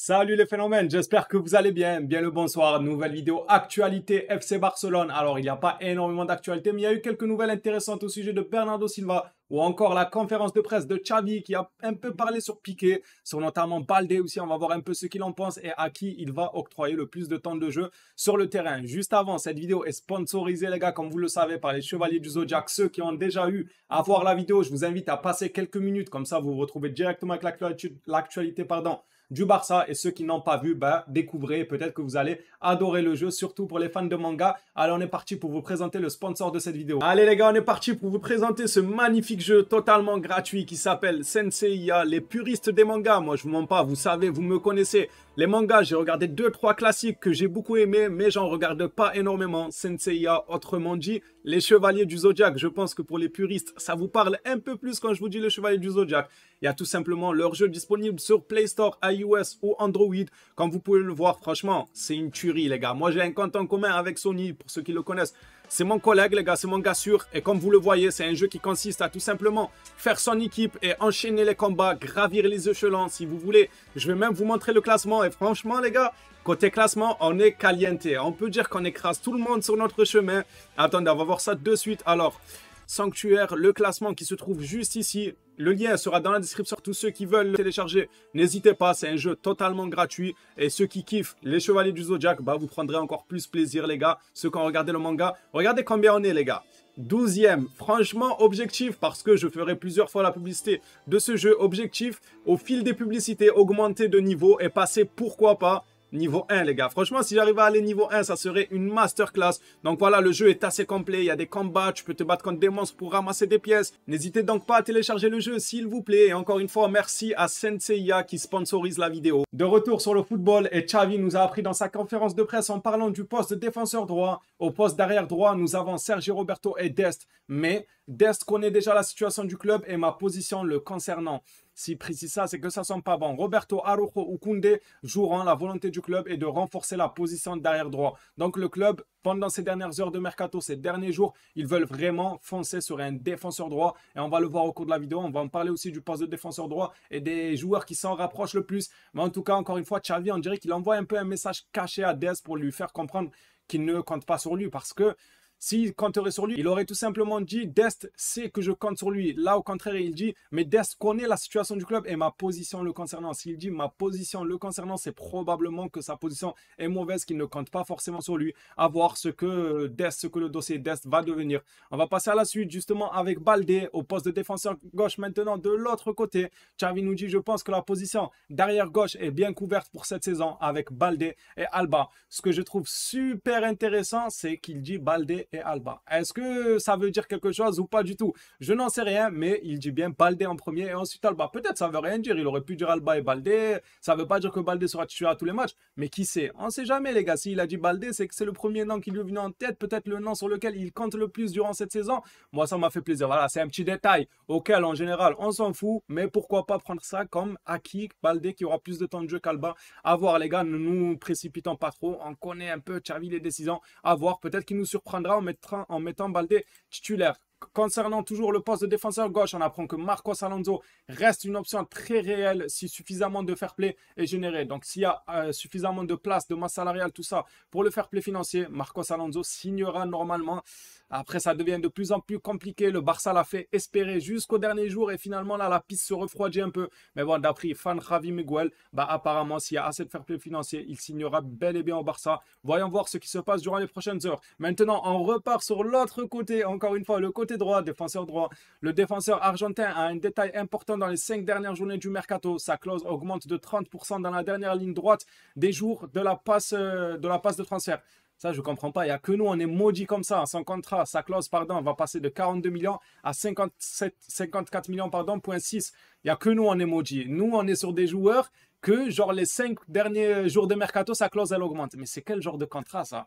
Salut les phénomènes, j'espère que vous allez bien. Bien le bonsoir, nouvelle vidéo actualité FC Barcelone. Alors il n'y a pas énormément d'actualité, mais il y a eu quelques nouvelles intéressantes au sujet de Bernardo Silva ou encore la conférence de presse de Xavi qui a un peu parlé sur Piqué, sur notamment Baldé aussi. On va voir un peu ce qu'il en pense et à qui il va octroyer le plus de temps de jeu sur le terrain. Juste avant, cette vidéo est sponsorisée, les gars, comme vous le savez, par les Chevaliers du Zodiac. Ceux qui ont déjà eu à voir la vidéo, je vous invite à passer quelques minutes, comme ça vous retrouvez directement avec l'actualité, pardon du Barça. Et ceux qui n'ont pas vu, bah découvrez. Peut-être que vous allez adorer le jeu, surtout pour les fans de manga. Alors, on est parti pour vous présenter le sponsor de cette vidéo. Allez, les gars, on est parti pour vous présenter ce magnifique jeu totalement gratuit qui s'appelle Senseiya, les puristes des mangas. Moi, je vous mens pas, vous savez, vous me connaissez. Les mangas, j'ai regardé deux, trois classiques que j'ai beaucoup aimé, mais j'en regarde pas énormément. Senseiya, autrement dit, les chevaliers du Zodiac. Je pense que pour les puristes, ça vous parle un peu plus quand je vous dis les chevaliers du Zodiac. Il y a tout simplement leur jeu disponible sur Play Store, ou Android. Comme vous pouvez le voir, franchement, c'est une tuerie, les gars. Moi, j'ai un compte en commun avec Sony, pour ceux qui le connaissent. C'est mon collègue, les gars, c'est mon gars sûr. Et comme vous le voyez, c'est un jeu qui consiste à tout simplement faire son équipe et enchaîner les combats, gravir les échelons si vous voulez. Je vais même vous montrer le classement. Et franchement, les gars, côté classement, on est caliente. On peut dire qu'on écrase tout le monde sur notre chemin. Attendez, on va voir ça de suite. Alors, Sanctuaire, le classement qui se trouve juste ici. Le lien sera dans la description tous ceux qui veulent le télécharger. N'hésitez pas, c'est un jeu totalement gratuit. Et ceux qui kiffent les Chevaliers du Zodiac, bah, vous prendrez encore plus plaisir, les gars. Ceux qui ont regardé le manga, regardez combien on est, les gars. Douzième, franchement objectif, parce que je ferai plusieurs fois la publicité de ce jeu objectif, au fil des publicités, augmenter de niveau et passer, pourquoi pas, niveau 1, les gars. Franchement, si j'arrivais à aller niveau 1, ça serait une masterclass. Donc voilà, le jeu est assez complet. Il y a des combats, tu peux te battre contre des monstres pour ramasser des pièces. N'hésitez donc pas à télécharger le jeu, s'il vous plaît. Et encore une fois, merci à Senseiya qui sponsorise la vidéo. De retour sur le football, et Xavi nous a appris dans sa conférence de presse en parlant du poste de défenseur droit. Au poste d'arrière droit, nous avons Sergio Roberto et Dest. Mais Dest connaît déjà la situation du club et ma position le concernant. Si précis ça, c'est que ça ne sent pas bon. Roberto Arujo ou Koundé joueront. La volonté du club est de renforcer la position d'arrière droit. Donc le club, pendant ces dernières heures de mercato, ces derniers jours, ils veulent vraiment foncer sur un défenseur droit. Et on va le voir au cours de la vidéo. On va en parler aussi du poste de défenseur droit et des joueurs qui s'en rapprochent le plus. Mais en tout cas, encore une fois, Xavi, on dirait qu'il envoie un peu un message caché à Dest pour lui faire comprendre qu'il ne compte pas sur lui parce que s'il compterait sur lui, il aurait tout simplement dit Dest sait que je compte sur lui. Là, au contraire, il dit Mais Dest connaît la situation du club et ma position le concernant. S'il dit ma position le concernant, c'est probablement que sa position est mauvaise, qu'il ne compte pas forcément sur lui. À voir ce que Dest, ce que le dossier Dest va devenir. On va passer à la suite, justement, avec Baldé au poste de défenseur gauche maintenant de l'autre côté. Xavi nous dit Je pense que la position darrière gauche est bien couverte pour cette saison avec Baldé et Alba. Ce que je trouve super intéressant, c'est qu'il dit Baldé et Alba. Est-ce que ça veut dire quelque chose ou pas du tout Je n'en sais rien, mais il dit bien Balde en premier et ensuite Alba. Peut-être ça veut rien dire, il aurait pu dire Alba et Balde Ça veut pas dire que Balde sera tué à tous les matchs, mais qui sait On sait jamais les gars. S'il a dit Baldé, c'est que c'est le premier nom qui lui est venu en tête, peut-être le nom sur lequel il compte le plus durant cette saison. Moi, ça m'a fait plaisir. Voilà, c'est un petit détail auquel en général on s'en fout, mais pourquoi pas prendre ça comme acquis Baldé qui aura plus de temps de jeu qu'Alba. À voir les gars, ne nous précipitons pas trop. On connaît un peu Xavi les décisions. À voir, peut-être qu'il nous surprendra en, mettant, en mettant Baldé titulaire. Concernant toujours le poste de défenseur gauche, on apprend que Marcos Alonso reste une option très réelle si suffisamment de fair play est généré. Donc s'il y a euh, suffisamment de place, de masse salariale, tout ça, pour le fair play financier, Marcos Alonso signera normalement. Après, ça devient de plus en plus compliqué. Le Barça l'a fait espérer jusqu'au dernier jour et finalement, là, la piste se refroidit un peu. Mais bon, d'après fan Javi Miguel, bah, apparemment, s'il y a assez de fair play financier, il signera bel et bien au Barça. Voyons voir ce qui se passe durant les prochaines heures. Maintenant, on repart sur l'autre côté. Encore une fois, le côté droit, défenseur droit. Le défenseur argentin a un détail important dans les cinq dernières journées du mercato. Sa clause augmente de 30% dans la dernière ligne droite des jours de la passe, euh, de, la passe de transfert. Ça, je comprends pas. Il y a que nous, on est maudit comme ça. Son contrat, sa clause, pardon, va passer de 42 millions à 57, 54 millions, pardon, point 6. Il y a que nous, on est maudit Nous, on est sur des joueurs que, genre, les cinq derniers jours de mercato, sa clause, elle augmente. Mais c'est quel genre de contrat, ça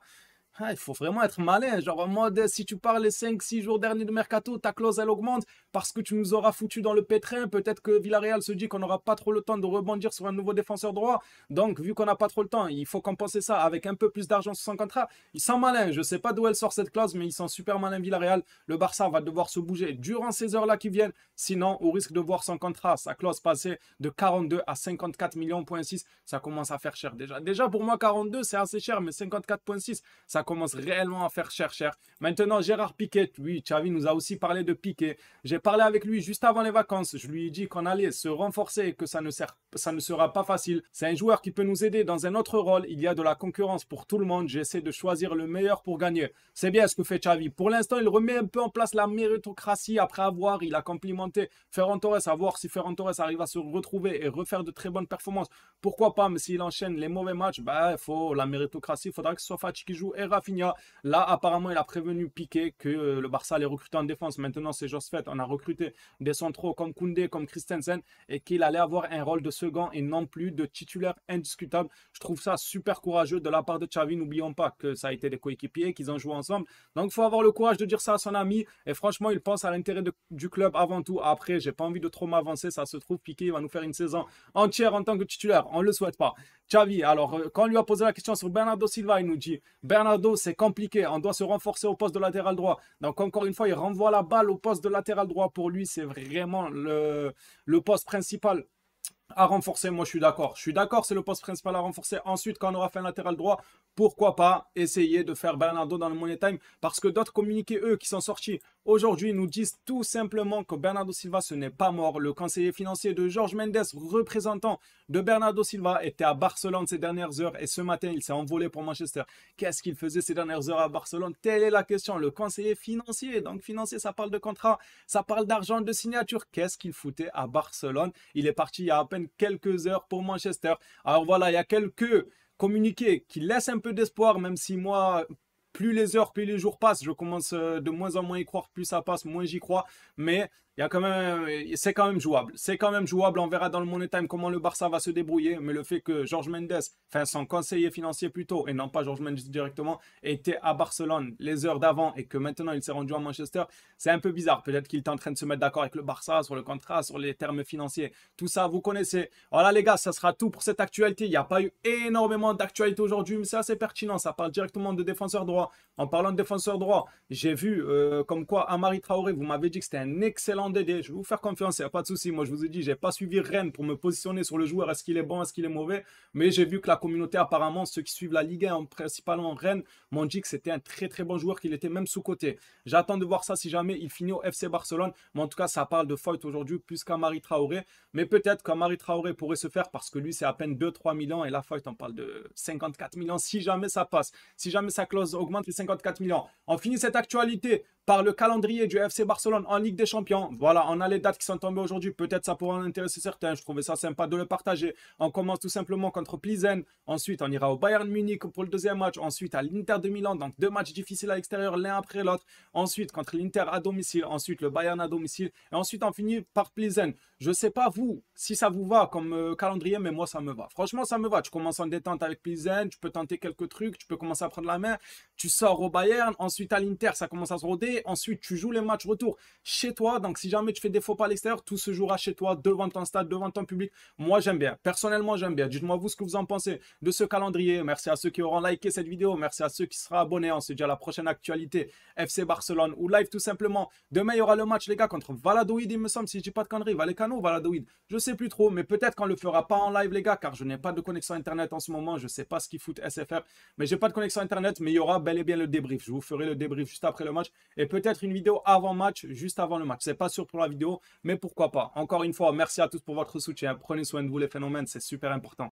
ah, il faut vraiment être malin, genre en mode si tu parles les 5-6 jours derniers de mercato, ta clause elle augmente parce que tu nous auras foutu dans le pétrin. Peut-être que Villarreal se dit qu'on n'aura pas trop le temps de rebondir sur un nouveau défenseur droit. Donc, vu qu'on n'a pas trop le temps, il faut compenser ça avec un peu plus d'argent sur son contrat. Ils sont malins, je sais pas d'où elle sort cette clause, mais ils sont super malins Villarreal. Le Barça va devoir se bouger durant ces heures-là qui viennent, sinon au risque de voir son contrat, sa clause passer de 42 à 54 millions, ça commence à faire cher déjà. Déjà pour moi, 42 c'est assez cher, mais 54,6 ça commence réellement à faire cher, cher. Maintenant, Gérard Piquet, oui, Xavi nous a aussi parlé de Piquet. J'ai parlé avec lui juste avant les vacances. Je lui ai dit qu'on allait se renforcer et que ça ne, sert, ça ne sera pas facile. C'est un joueur qui peut nous aider dans un autre rôle. Il y a de la concurrence pour tout le monde. J'essaie de choisir le meilleur pour gagner. C'est bien ce que fait Xavi. Pour l'instant, il remet un peu en place la méritocratie après avoir, il a complimenté Ferran Torres, à voir si Ferran Torres arrive à se retrouver et refaire de très bonnes performances. Pourquoi pas, mais s'il enchaîne les mauvais matchs, bah, faut la méritocratie, il faudra que ce soit Fatih qui joue et Rafinha. Là, apparemment, il a prévenu Piqué que euh, le Barça allait recruter en défense. Maintenant, c'est juste fait, On a recruté des centraux comme Koundé, comme Christensen et qu'il allait avoir un rôle de second et non plus de titulaire indiscutable. Je trouve ça super courageux de la part de Xavi. N'oublions pas que ça a été des coéquipiers, qu'ils ont joué ensemble. Donc, il faut avoir le courage de dire ça à son ami. Et franchement, il pense à l'intérêt du club avant tout. Après, j'ai pas envie de trop m'avancer. Ça se trouve, Piqué il va nous faire une saison entière en tant que titulaire. On le souhaite pas. Xavi, alors, euh, quand on lui a posé la question sur Bernardo Silva, il nous dit Bernardo c'est compliqué. On doit se renforcer au poste de latéral droit. Donc, encore une fois, il renvoie la balle au poste de latéral droit. Pour lui, c'est vraiment le, le poste principal à renforcer, moi je suis d'accord. Je suis d'accord, c'est le poste principal à renforcer. Ensuite, quand on aura fait un latéral droit, pourquoi pas essayer de faire Bernardo dans le Money Time Parce que d'autres communiqués, eux, qui sont sortis aujourd'hui, nous disent tout simplement que Bernardo Silva, ce n'est pas mort. Le conseiller financier de Georges Mendes, représentant de Bernardo Silva, était à Barcelone ces dernières heures et ce matin, il s'est envolé pour Manchester. Qu'est-ce qu'il faisait ces dernières heures à Barcelone Telle est la question. Le conseiller financier, donc financier, ça parle de contrat, ça parle d'argent, de signature. Qu'est-ce qu'il foutait à Barcelone Il est parti il y a à peine quelques heures pour Manchester. Alors voilà, il y a quelques communiquer, qui laisse un peu d'espoir, même si moi, plus les heures, plus les jours passent, je commence euh, de moins en moins à y croire, plus ça passe, moins j'y crois. Mais a quand même, euh, c'est quand même jouable. C'est quand même jouable. On verra dans le Money Time comment le Barça va se débrouiller. Mais le fait que George Mendes, enfin son conseiller financier plutôt, et non pas George Mendes directement, était à Barcelone les heures d'avant et que maintenant il s'est rendu à Manchester, c'est un peu bizarre. Peut-être qu'il est en train de se mettre d'accord avec le Barça sur le contrat, sur les termes financiers. Tout ça, vous connaissez. Voilà les gars, ça sera tout pour cette actualité. Il n'y a pas eu énormément d'actualité aujourd'hui, mais c'est assez pertinent. Ça parle directement de défenseur droit. En parlant de défenseur droit, j'ai vu euh, comme quoi Amari Traoré, vous m'avez dit que c'était un excellent je vous faire confiance, il n'y a pas de souci. Moi, je vous ai dit, je n'ai pas suivi Rennes pour me positionner sur le joueur. Est-ce qu'il est bon, est-ce qu'il est mauvais Mais j'ai vu que la communauté, apparemment, ceux qui suivent la Ligue 1, principalement Rennes, m'ont dit que c'était un très très bon joueur, qu'il était même sous-côté. J'attends de voir ça si jamais il finit au FC Barcelone. Mais en tout cas, ça parle de Foyt aujourd'hui plus Marie Traoré. Mais peut-être Marie Traoré pourrait se faire parce que lui, c'est à peine 2-3 millions. Et la Foyt, on parle de 54 millions si jamais ça passe. Si jamais sa clause augmente les 54 millions. On finit cette actualité par le calendrier du FC Barcelone en Ligue des Champions. Voilà, on a les dates qui sont tombées aujourd'hui. Peut-être ça pourra en intéresser certains. Je trouvais ça sympa de le partager. On commence tout simplement contre Plizen. Ensuite, on ira au Bayern Munich pour le deuxième match. Ensuite, à l'Inter de Milan. Donc, deux matchs difficiles à l'extérieur, l'un après l'autre. Ensuite, contre l'Inter à domicile. Ensuite, le Bayern à domicile. Et ensuite, on finit par Plizen. Je ne sais pas, vous, si ça vous va comme euh, calendrier, mais moi, ça me va. Franchement, ça me va. Tu commences en détente avec Plizen. Tu peux tenter quelques trucs. Tu peux commencer à prendre la main. Tu sors au Bayern. Ensuite, à l'Inter, ça commence à se roder Ensuite, tu joues les matchs retour chez toi. Donc, si jamais tu fais des faux pas à l'extérieur, tout se jouera chez toi, devant ton stade, devant ton public. Moi, j'aime bien. Personnellement, j'aime bien. Dites-moi vous ce que vous en pensez de ce calendrier. Merci à ceux qui auront liké cette vidéo. Merci à ceux qui seront abonnés. On se dit à la prochaine actualité FC Barcelone ou live tout simplement. Demain, il y aura le match, les gars, contre Valadoïd, il me semble, si je dis pas de conneries. Valécano ou Valadoïd Je sais plus trop, mais peut-être qu'on le fera pas en live, les gars, car je n'ai pas de connexion Internet en ce moment. Je sais pas ce qu'ils foutent SFR, mais j'ai pas de connexion Internet, mais il y aura bel et bien le débrief. Je vous ferai le débrief juste après le match et peut-être une vidéo avant match, juste avant le match. C'est pas sûr pour la vidéo, mais pourquoi pas. Encore une fois, merci à tous pour votre soutien. Prenez soin de vous les phénomènes, c'est super important.